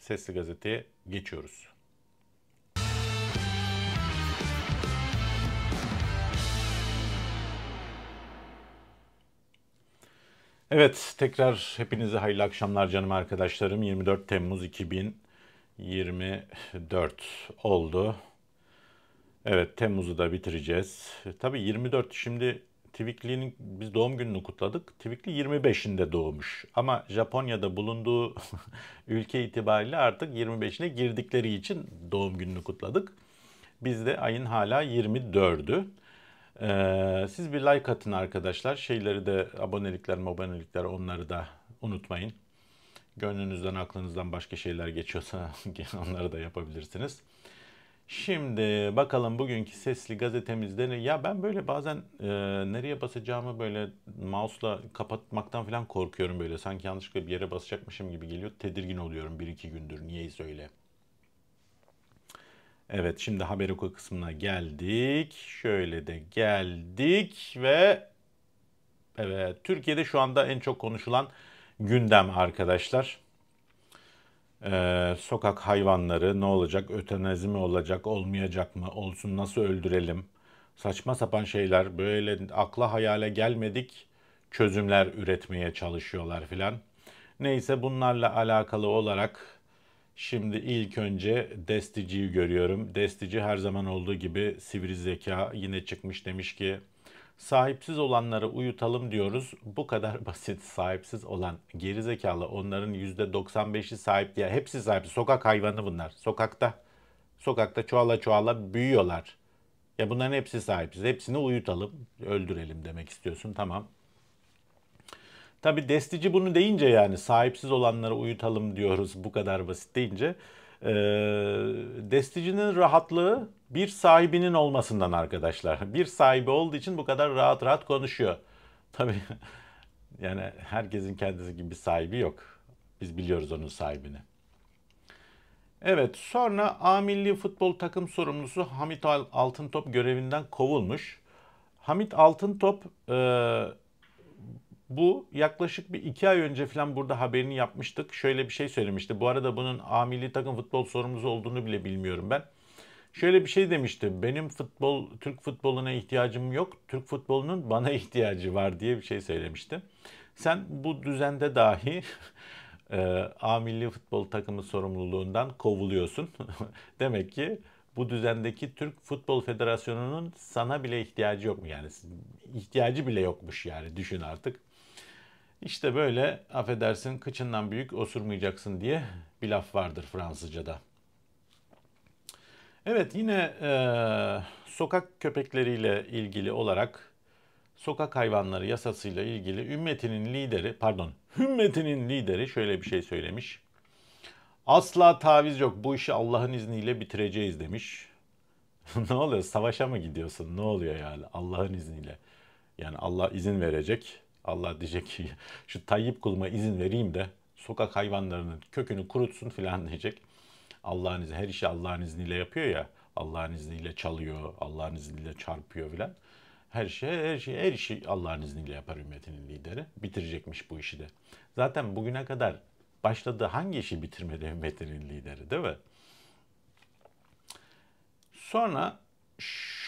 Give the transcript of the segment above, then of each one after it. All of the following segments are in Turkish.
Sesli Gazete'ye geçiyoruz. Evet tekrar hepinize hayırlı akşamlar canım arkadaşlarım. 24 Temmuz 2024 oldu. Evet Temmuz'u da bitireceğiz. Tabii 24 şimdi Twikli'nin biz doğum gününü kutladık. Twikli 25'inde doğmuş. Ama Japonya'da bulunduğu ülke itibariyle artık 25'ine girdikleri için doğum gününü kutladık. Bizde ayın hala 24'ü. Ee, siz bir like atın arkadaşlar. Şeyleri de abonelikler, abonelikler onları da unutmayın. Gönlünüzden, aklınızdan başka şeyler geçiyorsa onları da yapabilirsiniz. Şimdi bakalım bugünkü sesli gazetemizde ne? Ya ben böyle bazen e, nereye basacağımı böyle mouse'la kapatmaktan falan korkuyorum böyle. Sanki yanlışlıkla bir yere basacakmışım gibi geliyor. Tedirgin oluyorum bir iki gündür. Niyeyse öyle. Evet şimdi haber oku kısmına geldik. Şöyle de geldik ve evet Türkiye'de şu anda en çok konuşulan gündem arkadaşlar e, sokak hayvanları ne olacak, ötenazi mi olacak, olmayacak mı, olsun nasıl öldürelim? Saçma sapan şeyler böyle akla hayale gelmedik çözümler üretmeye çalışıyorlar filan. Neyse bunlarla alakalı olarak şimdi ilk önce Destici'yi görüyorum. Destici her zaman olduğu gibi sivri zeka yine çıkmış demiş ki Sahipsiz olanları uyutalım diyoruz. Bu kadar basit sahipsiz olan gerizekalı onların %95'i sahip diye hepsi sahip. Sokak hayvanı bunlar. Sokakta sokakta çoğala çoğala büyüyorlar. Ya bunların hepsi sahipsiz. Hepsini uyutalım, öldürelim demek istiyorsun. Tamam. Tabi destici bunu deyince yani sahipsiz olanları uyutalım diyoruz bu kadar basit deyince e, ee, desticinin rahatlığı bir sahibinin olmasından arkadaşlar. Bir sahibi olduğu için bu kadar rahat rahat konuşuyor. Tabii yani herkesin kendisi gibi bir sahibi yok. Biz biliyoruz onun sahibini. Evet sonra A milli futbol takım sorumlusu Hamit Altıntop görevinden kovulmuş. Hamit Altıntop e, bu yaklaşık bir iki ay önce falan burada haberini yapmıştık. Şöyle bir şey söylemişti. Bu arada bunun A milli takım futbol sorumlusu olduğunu bile bilmiyorum ben. Şöyle bir şey demişti. Benim futbol, Türk futboluna ihtiyacım yok. Türk futbolunun bana ihtiyacı var diye bir şey söylemişti. Sen bu düzende dahi e, A milli futbol takımı sorumluluğundan kovuluyorsun. Demek ki bu düzendeki Türk Futbol Federasyonu'nun sana bile ihtiyacı yok mu? Yani ihtiyacı bile yokmuş yani düşün artık. İşte böyle affedersin kıçından büyük osurmayacaksın diye bir laf vardır Fransızca'da. Evet yine e, sokak köpekleriyle ilgili olarak sokak hayvanları yasasıyla ilgili ümmetinin lideri pardon hümmetinin lideri şöyle bir şey söylemiş. Asla taviz yok bu işi Allah'ın izniyle bitireceğiz demiş. ne oluyor savaşa mı gidiyorsun ne oluyor yani Allah'ın izniyle. Yani Allah izin verecek Allah diyecek ki şu Tayyip kuluma izin vereyim de sokak hayvanlarının kökünü kurutsun filan diyecek. Allah'ın izni, her işi Allah'ın izniyle yapıyor ya. Allah'ın izniyle çalıyor, Allah'ın izniyle çarpıyor filan. Her şey, her şey, her işi Allah'ın izniyle yapar ümmetinin lideri. Bitirecekmiş bu işi de. Zaten bugüne kadar başladığı hangi işi bitirmedi ümmetinin lideri değil mi? Sonra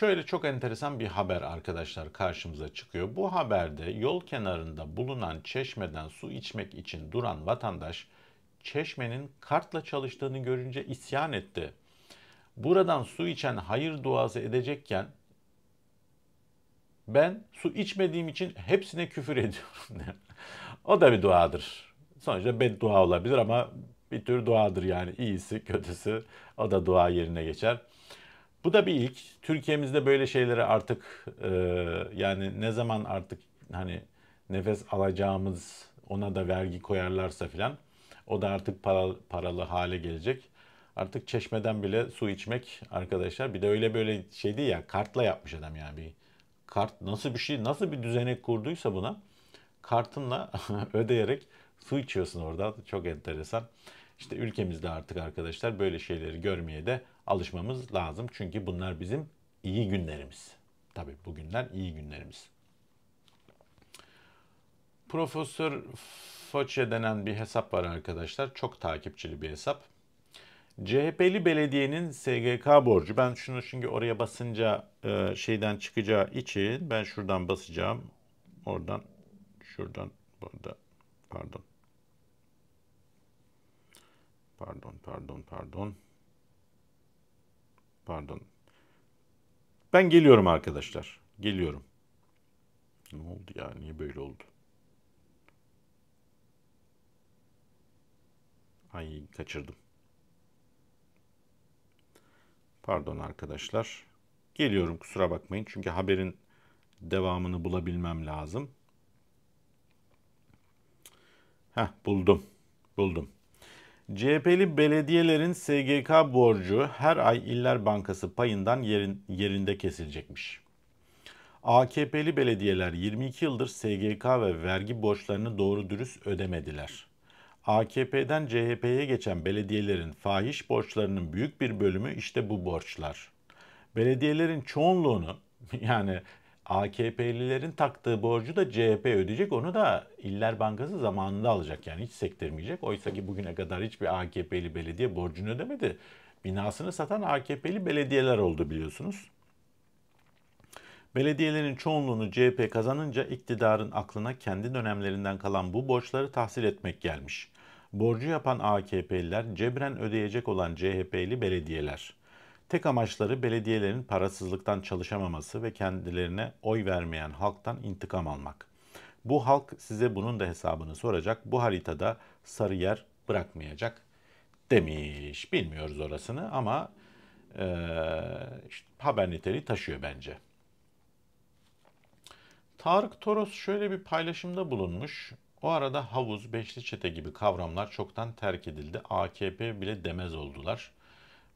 Şöyle çok enteresan bir haber arkadaşlar karşımıza çıkıyor. Bu haberde yol kenarında bulunan çeşmeden su içmek için duran vatandaş çeşmenin kartla çalıştığını görünce isyan etti. Buradan su içen hayır duası edecekken ben su içmediğim için hepsine küfür ediyorum. o da bir duadır. Sonuçta beddua olabilir ama bir tür duadır yani. iyisi kötüsü o da dua yerine geçer. Bu da bir ilk. Türkiye'mizde böyle şeyleri artık e, yani ne zaman artık hani nefes alacağımız ona da vergi koyarlarsa filan o da artık para, paralı hale gelecek. Artık çeşmeden bile su içmek arkadaşlar bir de öyle böyle şey değil ya kartla yapmış adam yani bir kart nasıl bir şey nasıl bir düzenek kurduysa buna kartınla ödeyerek su içiyorsun orada çok enteresan. İşte ülkemizde artık arkadaşlar böyle şeyleri görmeye de alışmamız lazım. Çünkü bunlar bizim iyi günlerimiz. Tabii bugünler iyi günlerimiz. Profesör Foçe denen bir hesap var arkadaşlar. Çok takipçili bir hesap. CHP'li belediyenin SGK borcu. Ben şunu çünkü oraya basınca e, şeyden çıkacağı için ben şuradan basacağım. Oradan, şuradan, burada. Pardon. Pardon, pardon, pardon. Pardon. Ben geliyorum arkadaşlar. Geliyorum. Ne oldu ya? Niye böyle oldu? Ay kaçırdım. Pardon arkadaşlar. Geliyorum kusura bakmayın. Çünkü haberin devamını bulabilmem lazım. Heh buldum. Buldum. CHP'li belediyelerin SGK borcu her ay İller Bankası payından yerin, yerinde kesilecekmiş. AKP'li belediyeler 22 yıldır SGK ve vergi borçlarını doğru dürüst ödemediler. AKP'den CHP'ye geçen belediyelerin fahiş borçlarının büyük bir bölümü işte bu borçlar. Belediyelerin çoğunluğunu yani AKP'lilerin taktığı borcu da CHP ödeyecek. Onu da İller Bankası zamanında alacak yani hiç sektirmeyecek. Oysa ki bugüne kadar hiçbir AKP'li belediye borcunu ödemedi. Binasını satan AKP'li belediyeler oldu biliyorsunuz. Belediyelerin çoğunluğunu CHP kazanınca iktidarın aklına kendi dönemlerinden kalan bu borçları tahsil etmek gelmiş. Borcu yapan AKP'liler cebren ödeyecek olan CHP'li belediyeler. Tek amaçları belediyelerin parasızlıktan çalışamaması ve kendilerine oy vermeyen halktan intikam almak. Bu halk size bunun da hesabını soracak. Bu haritada sarı yer bırakmayacak demiş. Bilmiyoruz orasını ama e, işte, haber niteliği taşıyor bence. Tarık Toros şöyle bir paylaşımda bulunmuş. O arada havuz, beşli çete gibi kavramlar çoktan terk edildi. AKP bile demez oldular.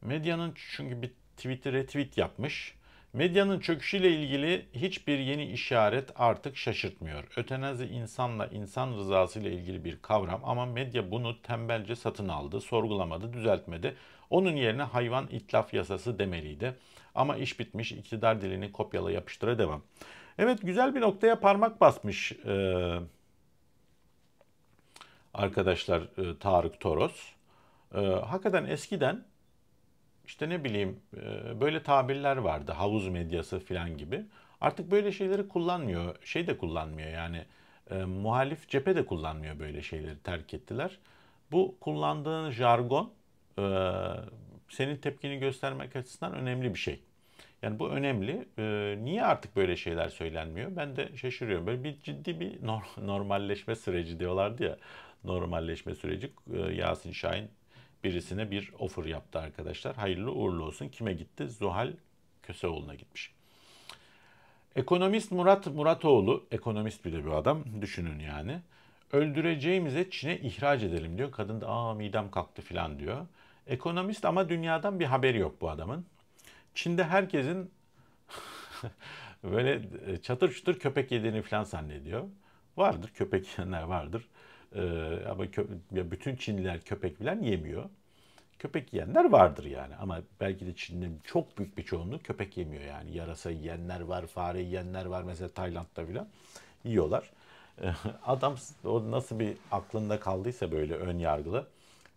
Medyanın çünkü bir tweet'i retweet yapmış. Medyanın çöküşüyle ilgili hiçbir yeni işaret artık şaşırtmıyor. Ötenazi insanla insan rızası ile ilgili bir kavram ama medya bunu tembelce satın aldı, sorgulamadı, düzeltmedi. Onun yerine hayvan itlaf yasası demeliydi. Ama iş bitmiş, iktidar dilini kopyala yapıştıra devam. Evet güzel bir noktaya parmak basmış ee, arkadaşlar e, Tarık Toros. E, hakikaten eskiden işte ne bileyim e, böyle tabirler vardı havuz medyası filan gibi. Artık böyle şeyleri kullanmıyor. Şey de kullanmıyor yani e, muhalif cephe de kullanmıyor böyle şeyleri terk ettiler. Bu kullandığın jargon e, senin tepkini göstermek açısından önemli bir şey. Yani bu önemli. E, niye artık böyle şeyler söylenmiyor? Ben de şaşırıyorum. Böyle bir ciddi bir normalleşme süreci diyorlardı ya. Normalleşme süreci. E, Yasin Şahin birisine bir offer yaptı arkadaşlar. Hayırlı uğurlu olsun. Kime gitti? Zuhal Köseoğlu'na gitmiş. Ekonomist Murat Muratoğlu, ekonomist bir de bir adam, düşünün yani. Öldüreceğimize Çin'e ihraç edelim diyor. Kadın da aa midem kalktı filan diyor. Ekonomist ama dünyadan bir haberi yok bu adamın. Çin'de herkesin böyle çatır çutur köpek yediğini filan zannediyor. Vardır köpek yiyenler vardır. Ee, ama ya bütün Çinliler köpek bilen yemiyor. Köpek yiyenler vardır yani ama belki de Çinlilerin çok büyük bir çoğunluğu köpek yemiyor yani. Yarasa yiyenler var, fare yiyenler var mesela Tayland'da filan yiyorlar. Ee, adam o nasıl bir aklında kaldıysa böyle ön yargılı.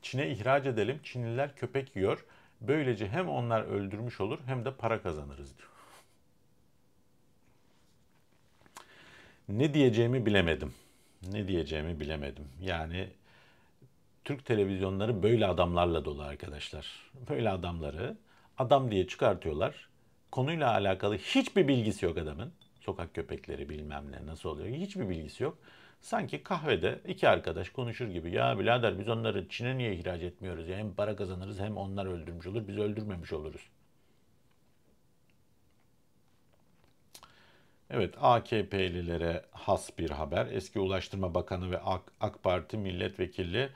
Çin'e ihraç edelim, Çinliler köpek yiyor. Böylece hem onlar öldürmüş olur hem de para kazanırız diyor. Ne diyeceğimi bilemedim ne diyeceğimi bilemedim. Yani Türk televizyonları böyle adamlarla dolu arkadaşlar. Böyle adamları adam diye çıkartıyorlar. Konuyla alakalı hiçbir bilgisi yok adamın. Sokak köpekleri bilmem ne nasıl oluyor hiçbir bilgisi yok. Sanki kahvede iki arkadaş konuşur gibi ya birader biz onları Çin'e niye ihraç etmiyoruz ya hem para kazanırız hem onlar öldürmüş olur biz öldürmemiş oluruz. Evet AKP'lilere has bir haber. Eski Ulaştırma Bakanı ve AK, AK Parti milletvekili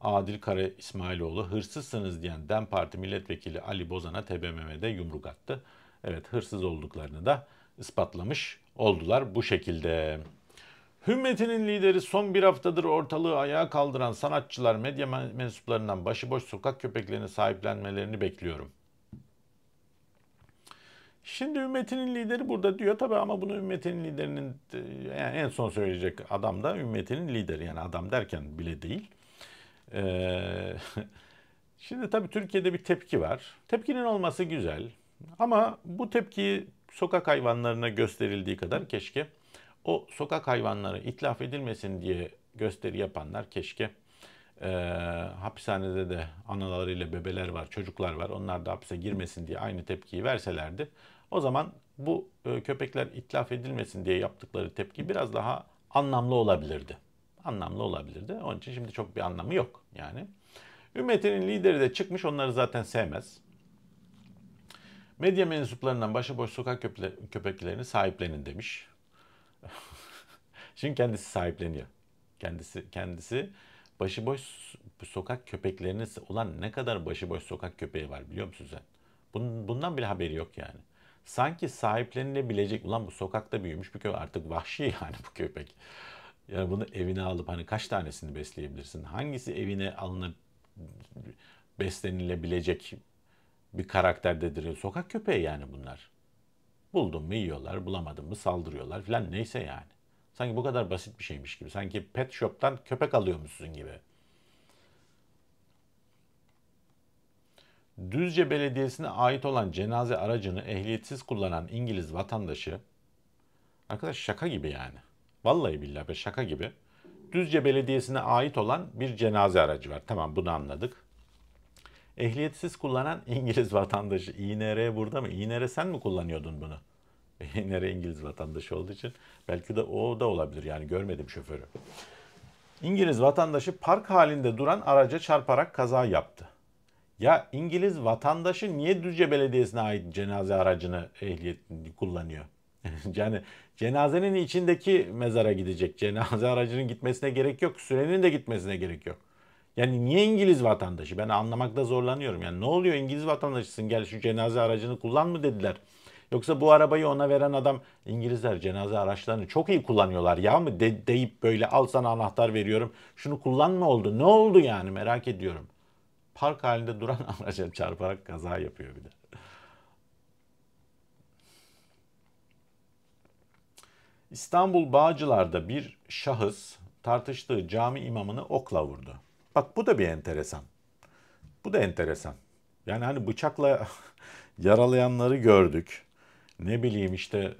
Adil Kara İsmailoğlu hırsızsınız diyen DEM Parti milletvekili Ali Bozan'a TBMM'de yumruk attı. Evet hırsız olduklarını da ispatlamış oldular bu şekilde. Hümmetinin lideri son bir haftadır ortalığı ayağa kaldıran sanatçılar medya mensuplarından başıboş sokak köpeklerini sahiplenmelerini bekliyorum. Şimdi ümmetinin lideri burada diyor tabi ama bunu ümmetinin liderinin yani en son söyleyecek adam da ümmetinin lideri yani adam derken bile değil. Ee, şimdi tabi Türkiye'de bir tepki var. Tepkinin olması güzel ama bu tepki sokak hayvanlarına gösterildiği kadar keşke o sokak hayvanları itlaf edilmesin diye gösteri yapanlar keşke e, hapishanede de analarıyla bebeler var, çocuklar var. Onlar da hapse girmesin diye aynı tepkiyi verselerdi. O zaman bu e, köpekler itlaf edilmesin diye yaptıkları tepki biraz daha anlamlı olabilirdi. Anlamlı olabilirdi. Onun için şimdi çok bir anlamı yok yani. Ümmetinin lideri de çıkmış onları zaten sevmez. Medya mensuplarından başıboş sokak köpe köpeklerini sahiplenin demiş. Şimdi kendisi sahipleniyor. Kendisi kendisi başıboş sokak köpekleriniz olan ne kadar başıboş sokak köpeği var biliyor musun bundan bile haberi yok yani. Sanki sahiplenilebilecek ulan bu sokakta büyümüş bir köpek artık vahşi yani bu köpek. Yani bunu evine alıp hani kaç tanesini besleyebilirsin? Hangisi evine alınıp beslenilebilecek bir karakterdedir? Sokak köpeği yani bunlar. Buldun mu yiyorlar, bulamadın mı saldırıyorlar filan neyse yani. Sanki bu kadar basit bir şeymiş gibi. Sanki pet shop'tan köpek alıyormuşsun gibi. Düzce Belediyesi'ne ait olan cenaze aracını ehliyetsiz kullanan İngiliz vatandaşı Arkadaş şaka gibi yani. Vallahi billahi be şaka gibi. Düzce Belediyesi'ne ait olan bir cenaze aracı var. Tamam bunu anladık. Ehliyetsiz kullanan İngiliz vatandaşı. İNR burada mı? İNR sen mi kullanıyordun bunu? Nere İngiliz vatandaşı olduğu için belki de o da olabilir yani görmedim şoförü. İngiliz vatandaşı park halinde duran araca çarparak kaza yaptı. Ya İngiliz vatandaşı niye Düzce Belediyesi'ne ait cenaze aracını ehliyetini kullanıyor? yani cenazenin içindeki mezara gidecek. Cenaze aracının gitmesine gerek yok. Sürenin de gitmesine gerek yok. Yani niye İngiliz vatandaşı? Ben anlamakta zorlanıyorum. Yani ne oluyor İngiliz vatandaşısın gel şu cenaze aracını kullan mı dediler. Yoksa bu arabayı ona veren adam İngilizler cenaze araçlarını çok iyi kullanıyorlar ya mı de, deyip böyle al sana anahtar veriyorum. Şunu kullanma oldu. Ne oldu yani merak ediyorum. Park halinde duran araca çarparak kaza yapıyor bir de. İstanbul Bağcılar'da bir şahıs tartıştığı cami imamını okla vurdu. Bak bu da bir enteresan. Bu da enteresan. Yani hani bıçakla yaralayanları gördük ne bileyim işte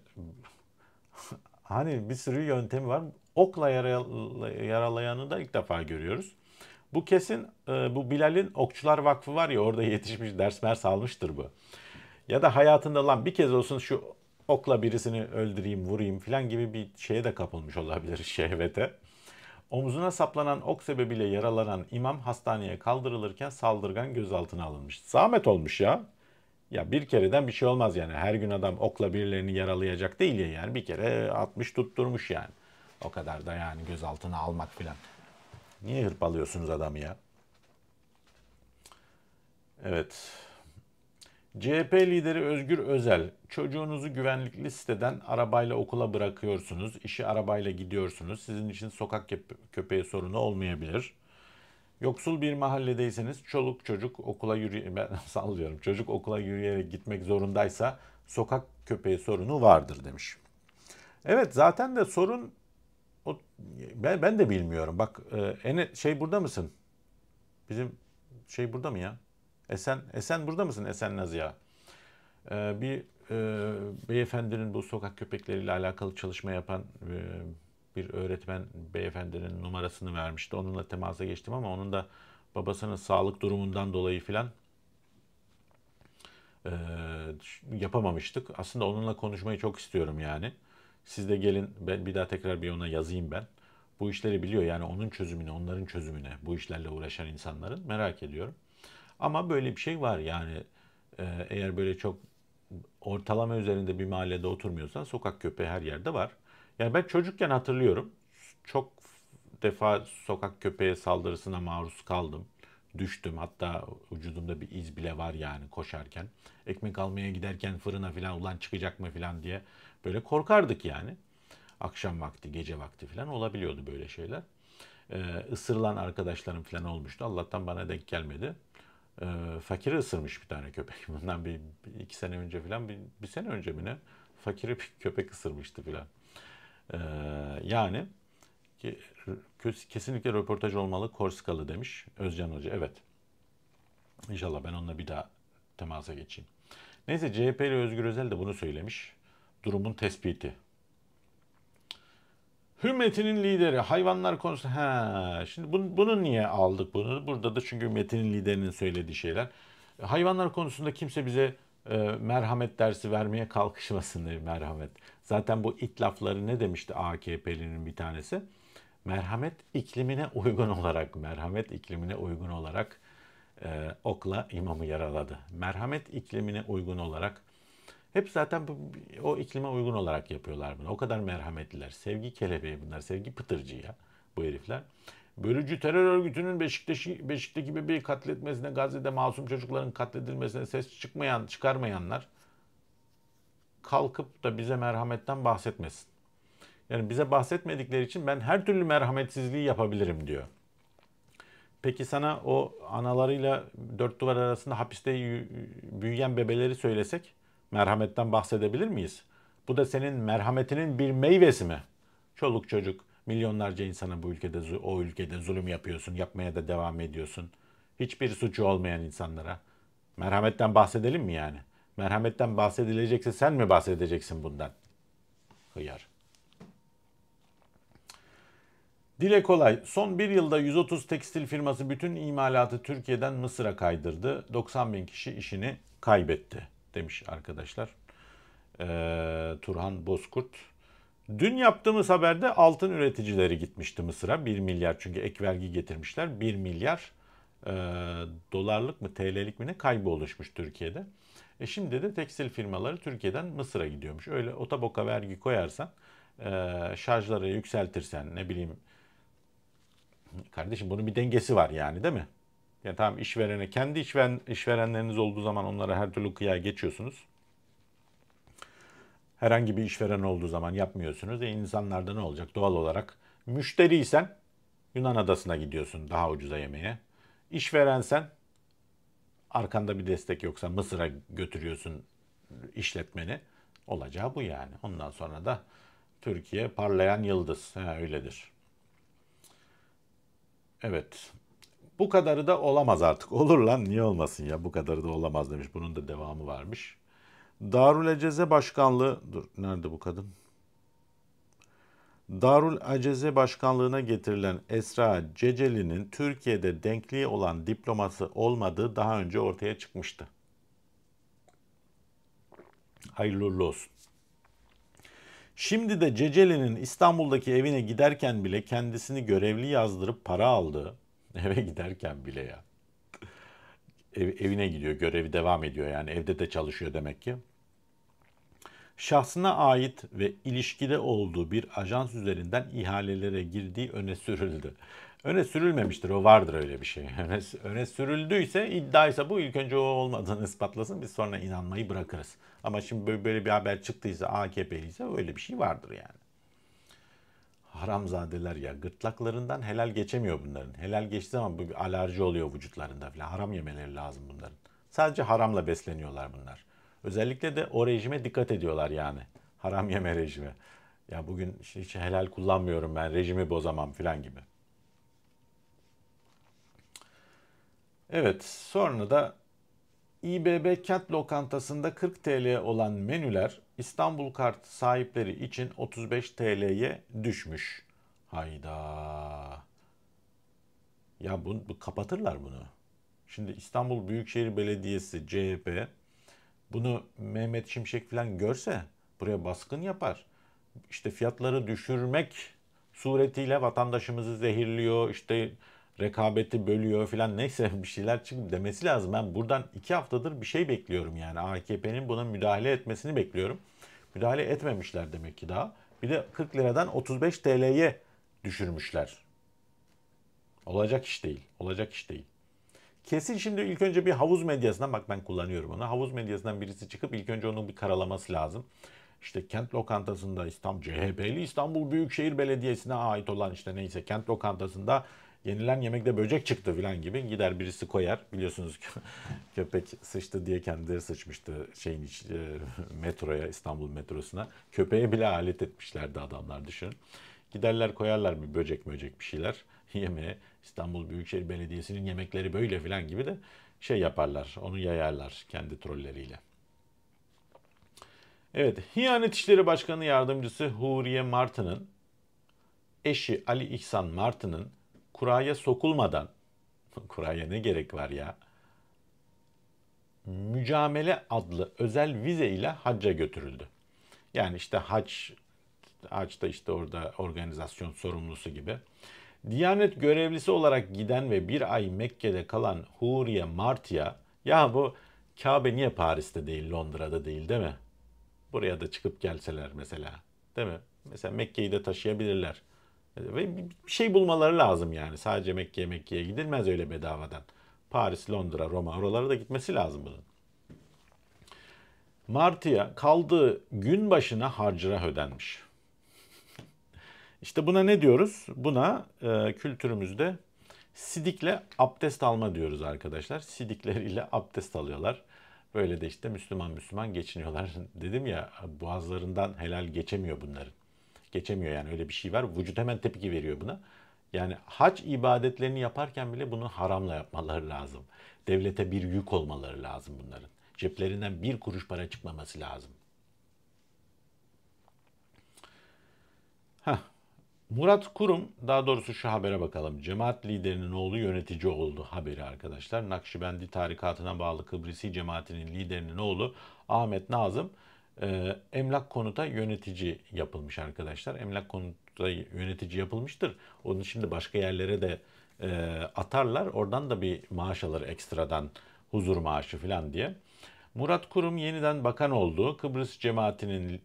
hani bir sürü yöntemi var. Okla yaralayanı da ilk defa görüyoruz. Bu kesin e, bu Bilal'in Okçular Vakfı var ya orada yetişmiş ders mers almıştır bu. Ya da hayatında lan bir kez olsun şu okla birisini öldüreyim vurayım filan gibi bir şeye de kapılmış olabilir şehvete. Omzuna saplanan ok sebebiyle yaralanan imam hastaneye kaldırılırken saldırgan gözaltına alınmış. Zahmet olmuş ya. Ya bir kereden bir şey olmaz yani. Her gün adam okla birilerini yaralayacak değil ya yani. Bir kere 60 tutturmuş yani. O kadar da yani gözaltına almak filan. Niye hırpalıyorsunuz adamı ya? Evet. CHP lideri Özgür Özel, çocuğunuzu güvenlikli siteden arabayla okula bırakıyorsunuz, işi arabayla gidiyorsunuz. Sizin için sokak köpeği sorunu olmayabilir. Yoksul bir mahalledeyseniz çoluk çocuk okula yürü ben sallıyorum. Çocuk okula yürüyerek gitmek zorundaysa sokak köpeği sorunu vardır demiş. Evet zaten de sorun o, ben, ben de bilmiyorum. Bak e, Ene, şey burada mısın? Bizim şey burada mı ya? Esen Esen burada mısın Esen Nazia? E, bir e, beyefendinin bu sokak köpekleriyle alakalı çalışma yapan e, bir öğretmen beyefendinin numarasını vermişti. Onunla temasa geçtim ama onun da babasının sağlık durumundan dolayı filan e, yapamamıştık. Aslında onunla konuşmayı çok istiyorum yani. Siz de gelin ben bir daha tekrar bir ona yazayım ben. Bu işleri biliyor yani onun çözümüne, onların çözümüne bu işlerle uğraşan insanların merak ediyorum. Ama böyle bir şey var yani eğer böyle çok ortalama üzerinde bir mahallede oturmuyorsan sokak köpeği her yerde var. Yani ben çocukken hatırlıyorum. Çok defa sokak köpeğe saldırısına maruz kaldım. Düştüm hatta vücudumda bir iz bile var yani koşarken. Ekmek almaya giderken fırına falan ulan çıkacak mı falan diye böyle korkardık yani. Akşam vakti, gece vakti falan olabiliyordu böyle şeyler. Ee, ısırılan arkadaşlarım falan olmuştu. Allah'tan bana denk gelmedi. Ee, fakiri ısırmış bir tane köpek. Bundan bir, bir iki sene önce falan bir, bir sene önce mi ne? Fakiri bir köpek ısırmıştı falan. Ee, yani kesinlikle röportaj olmalı Korsikalı demiş Özcan Hoca. Evet. İnşallah ben onunla bir daha temasa geçeyim. Neyse CHP ile Özgür Özel de bunu söylemiş. Durumun tespiti. Hümmetinin lideri hayvanlar konusu. Ha, şimdi bunu, bunu niye aldık bunu? Burada da çünkü Metin'in liderinin söylediği şeyler. Hayvanlar konusunda kimse bize e, merhamet dersi vermeye kalkışmasın diye merhamet. Zaten bu it lafları ne demişti AKP'linin bir tanesi? Merhamet iklimine uygun olarak, merhamet iklimine uygun olarak e, okla imamı yaraladı. Merhamet iklimine uygun olarak hep zaten bu, o iklime uygun olarak yapıyorlar bunu. O kadar merhametliler. Sevgi kelebeği bunlar. Sevgi pıtırcı ya bu herifler. Bölücü terör örgütünün Beşiktaş'ı, Beşik'teki bebeği katletmesine, Gazze'de masum çocukların katledilmesine ses çıkmayan, çıkarmayanlar kalkıp da bize merhametten bahsetmesin. Yani bize bahsetmedikleri için ben her türlü merhametsizliği yapabilirim diyor. Peki sana o analarıyla dört duvar arasında hapiste büyüyen bebeleri söylesek merhametten bahsedebilir miyiz? Bu da senin merhametinin bir meyvesi mi? Çoluk çocuk Milyonlarca insana bu ülkede, o ülkede zulüm yapıyorsun, yapmaya da devam ediyorsun. Hiçbir suçu olmayan insanlara. Merhametten bahsedelim mi yani? Merhametten bahsedilecekse sen mi bahsedeceksin bundan? Hıyar. Dile kolay. Son bir yılda 130 tekstil firması bütün imalatı Türkiye'den Mısır'a kaydırdı. 90 bin kişi işini kaybetti demiş arkadaşlar. Ee, Turhan Bozkurt Dün yaptığımız haberde altın üreticileri gitmişti Mısır'a. 1 milyar çünkü ek vergi getirmişler. 1 milyar e, dolarlık mı TL'lik mi ne kaybı oluşmuş Türkiye'de. E şimdi de tekstil firmaları Türkiye'den Mısır'a gidiyormuş. Öyle otoboka vergi koyarsan, e, şarjları yükseltirsen ne bileyim. Kardeşim bunun bir dengesi var yani değil mi? Yani tamam işverene, kendi işveren, işverenleriniz olduğu zaman onlara her türlü kıya geçiyorsunuz herhangi bir işveren olduğu zaman yapmıyorsunuz. E insanlarda ne olacak? Doğal olarak müşteriysen Yunan adasına gidiyorsun daha ucuza yemeğe. İşverensen arkanda bir destek yoksa Mısır'a götürüyorsun işletmeni. Olacağı bu yani. Ondan sonra da Türkiye parlayan yıldız. Ha, öyledir. Evet. Bu kadarı da olamaz artık. Olur lan niye olmasın ya bu kadarı da olamaz demiş. Bunun da devamı varmış. Darul Aceze Başkanlığı dur nerede bu kadın? Darul Aceze Başkanlığına getirilen Esra Ceceli'nin Türkiye'de denkliği olan diploması olmadığı daha önce ortaya çıkmıştı. Hayırlı olsun. Şimdi de Ceceli'nin İstanbul'daki evine giderken bile kendisini görevli yazdırıp para aldığı, eve giderken bile ya, ev, evine gidiyor, görevi devam ediyor yani evde de çalışıyor demek ki şahsına ait ve ilişkide olduğu bir ajans üzerinden ihalelere girdiği öne sürüldü. Öne sürülmemiştir o vardır öyle bir şey. Öne, öne sürüldüyse iddiaysa bu ilk önce o olmadığını ispatlasın biz sonra inanmayı bırakırız. Ama şimdi böyle bir haber çıktıysa AKP'liyse öyle bir şey vardır yani. Haramzadeler ya gırtlaklarından helal geçemiyor bunların. Helal geçti ama bu bir alerji oluyor vücutlarında falan. Haram yemeleri lazım bunların. Sadece haramla besleniyorlar bunlar. Özellikle de o rejime dikkat ediyorlar yani. Haram yeme rejimi. Ya bugün hiç helal kullanmıyorum ben rejimi bozamam filan gibi. Evet sonra da İBB kent lokantasında 40 TL olan menüler İstanbul kart sahipleri için 35 TL'ye düşmüş. Hayda. Ya bunu, bu, kapatırlar bunu. Şimdi İstanbul Büyükşehir Belediyesi CHP bunu Mehmet Şimşek falan görse buraya baskın yapar. İşte fiyatları düşürmek suretiyle vatandaşımızı zehirliyor, işte rekabeti bölüyor filan neyse bir şeyler çıkıp demesi lazım. Ben buradan iki haftadır bir şey bekliyorum yani AKP'nin buna müdahale etmesini bekliyorum. Müdahale etmemişler demek ki daha. Bir de 40 liradan 35 TL'ye düşürmüşler. Olacak iş değil. Olacak iş değil. Kesin şimdi ilk önce bir havuz medyasından bak ben kullanıyorum onu. Havuz medyasından birisi çıkıp ilk önce onun bir karalaması lazım. İşte kent lokantasında İstanbul CHP'li İstanbul Büyükşehir Belediyesi'ne ait olan işte neyse kent lokantasında yenilen yemekte böcek çıktı filan gibi gider birisi koyar. Biliyorsunuz ki köpek sıçtı diye kendileri sıçmıştı şeyin iç, e, metroya İstanbul metrosuna. Köpeğe bile alet etmişlerdi adamlar düşün. Giderler koyarlar bir böcek böcek bir şeyler yemeğe. İstanbul Büyükşehir Belediyesi'nin yemekleri böyle filan gibi de şey yaparlar. Onu yayarlar kendi trolleriyle. Evet, Hiyanet İşleri Başkanı Yardımcısı Huriye Martı'nın eşi Ali İhsan Martı'nın kuraya sokulmadan kuraya ne gerek var ya? Mücamele adlı özel vize ile hacca götürüldü. Yani işte hac hac da işte orada organizasyon sorumlusu gibi. Diyanet görevlisi olarak giden ve bir ay Mekke'de kalan Huriye Martya, ya bu Kabe niye Paris'te değil Londra'da değil değil mi? Buraya da çıkıp gelseler mesela değil mi? Mesela Mekke'yi de taşıyabilirler. Ve bir şey bulmaları lazım yani. Sadece Mekke'ye Mekke'ye gidilmez öyle bedavadan. Paris, Londra, Roma oralara da gitmesi lazım bunun. Martya kaldığı gün başına harcırah ödenmiş. İşte buna ne diyoruz? Buna e, kültürümüzde sidikle abdest alma diyoruz arkadaşlar. Sidikleriyle abdest alıyorlar. Böyle de işte Müslüman Müslüman geçiniyorlar. Dedim ya boğazlarından helal geçemiyor bunların. Geçemiyor yani öyle bir şey var. Vücut hemen tepki veriyor buna. Yani hac ibadetlerini yaparken bile bunu haramla yapmaları lazım. Devlete bir yük olmaları lazım bunların. Ceplerinden bir kuruş para çıkmaması lazım. Murat Kurum, daha doğrusu şu habere bakalım. Cemaat liderinin oğlu yönetici oldu haberi arkadaşlar. Nakşibendi tarikatına bağlı Kıbrisi cemaatinin liderinin oğlu Ahmet Nazım e, emlak konuta yönetici yapılmış arkadaşlar. Emlak konuta yönetici yapılmıştır. Onu şimdi başka yerlere de e, atarlar. Oradan da bir maaş alır ekstradan huzur maaşı falan diye. Murat Kurum yeniden bakan oldu. Kıbrıs cemaatinin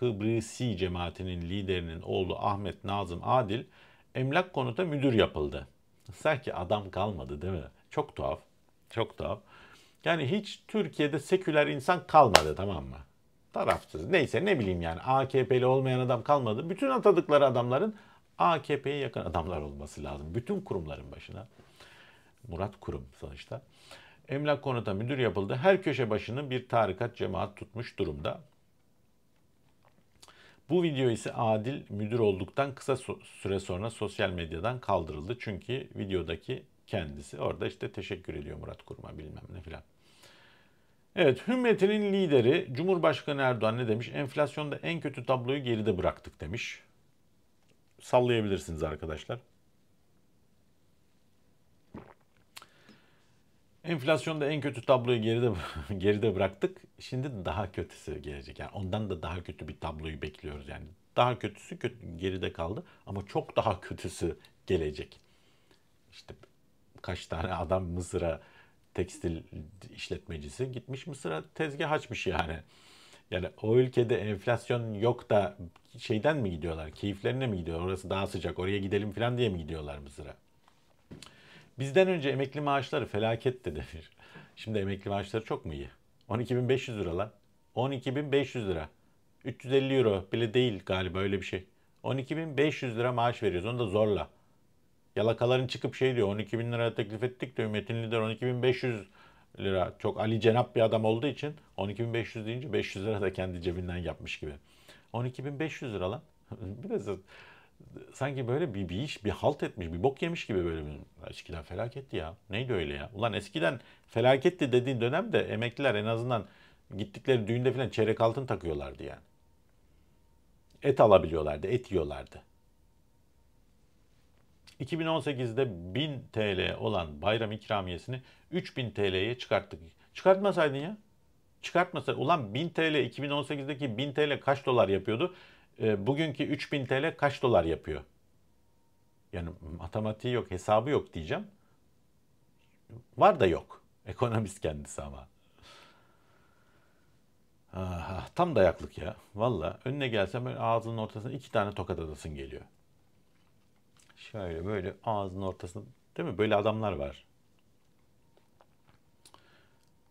Kıbrisi cemaatinin liderinin oğlu Ahmet Nazım Adil emlak konuta müdür yapıldı. Sanki adam kalmadı değil mi? Çok tuhaf. Çok tuhaf. Yani hiç Türkiye'de seküler insan kalmadı tamam mı? Tarafsız. Neyse ne bileyim yani AKP'li olmayan adam kalmadı. Bütün atadıkları adamların AKP'ye yakın adamlar olması lazım. Bütün kurumların başına. Murat Kurum sonuçta. Emlak konuta müdür yapıldı. Her köşe başını bir tarikat cemaat tutmuş durumda. Bu video ise Adil müdür olduktan kısa süre sonra sosyal medyadan kaldırıldı. Çünkü videodaki kendisi orada işte teşekkür ediyor Murat Kurum'a bilmem ne filan. Evet, hümmetinin lideri Cumhurbaşkanı Erdoğan ne demiş? Enflasyonda en kötü tabloyu geride bıraktık demiş. Sallayabilirsiniz arkadaşlar. Enflasyonda en kötü tabloyu geride geride bıraktık. Şimdi daha kötüsü gelecek. Yani ondan da daha kötü bir tabloyu bekliyoruz yani. Daha kötüsü kötü, geride kaldı ama çok daha kötüsü gelecek. İşte kaç tane adam Mısır'a tekstil işletmecisi gitmiş Mısır'a tezgah açmış yani. Yani o ülkede enflasyon yok da şeyden mi gidiyorlar? Keyiflerine mi gidiyor? Orası daha sıcak. Oraya gidelim falan diye mi gidiyorlar Mısır'a? Bizden önce emekli maaşları felaketti demiş. Şimdi emekli maaşları çok mu iyi? 12.500 lira lan. 12.500 lira. 350 euro bile değil galiba öyle bir şey. 12.500 lira maaş veriyoruz onu da zorla. Yalakaların çıkıp şey diyor 12.000 lira teklif ettik diyor. Metin Lider 12.500 lira. Çok Ali Cenap bir adam olduğu için 12.500 deyince 500 lira da kendi cebinden yapmış gibi. 12.500 lira lan. Biraz sanki böyle bir, bir iş, bir halt etmiş, bir bok yemiş gibi böyle. bir Eskiden felaketti ya. Neydi öyle ya? Ulan eskiden felaketti dediğin dönemde emekliler en azından gittikleri düğünde falan çeyrek altın takıyorlardı yani. Et alabiliyorlardı, et yiyorlardı. 2018'de 1000 TL olan bayram ikramiyesini 3000 TL'ye çıkarttık. Çıkartmasaydın ya. Çıkartmasaydın. Ulan 1000 TL 2018'deki 1000 TL kaç dolar yapıyordu? e, bugünkü 3000 TL kaç dolar yapıyor? Yani matematiği yok, hesabı yok diyeceğim. Var da yok. Ekonomist kendisi ama. Ah, ah, tam dayaklık ya. Valla önüne gelsem böyle ağzının ortasına iki tane tokat adasın geliyor. Şöyle böyle ağzının ortasına. Değil mi? Böyle adamlar var.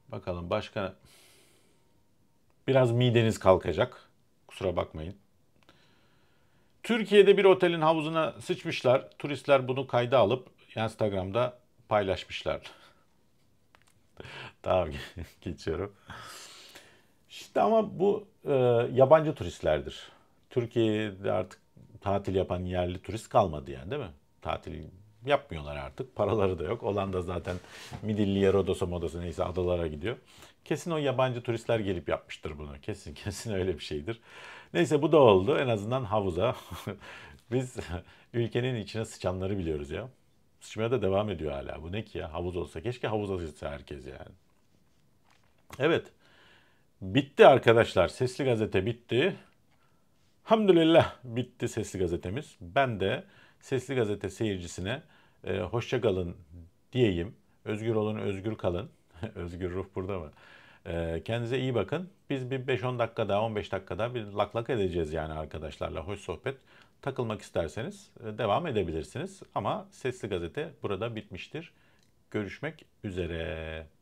Bakalım başka... Biraz mideniz kalkacak. Kusura bakmayın. Türkiye'de bir otelin havuzuna sıçmışlar. Turistler bunu kayda alıp Instagram'da paylaşmışlar. tamam geçiyorum. İşte ama bu e, yabancı turistlerdir. Türkiye'de artık tatil yapan yerli turist kalmadı yani değil mi? Tatil yapmıyorlar artık. Paraları da yok. Olan da zaten Midilli, Rodos'a modası neyse adalara gidiyor. Kesin o yabancı turistler gelip yapmıştır bunu. Kesin kesin öyle bir şeydir. Neyse bu da oldu. En azından havuza. Biz ülkenin içine sıçanları biliyoruz ya. Sıçmaya da devam ediyor hala. Bu ne ki ya? Havuz olsa. Keşke havuza sıçsa herkes yani. Evet. Bitti arkadaşlar. Sesli gazete bitti. Hamdülillah bitti Sesli Gazetemiz. Ben de Sesli Gazete seyircisine e, hoşça kalın diyeyim. Özgür olun, özgür kalın. Özgür Ruh burada mı? Ee, kendinize iyi bakın. Biz bir 5-10 dakika daha 15 dakika daha bir laklak lak edeceğiz yani arkadaşlarla. Hoş sohbet. Takılmak isterseniz e, devam edebilirsiniz. Ama Sesli Gazete burada bitmiştir. Görüşmek üzere.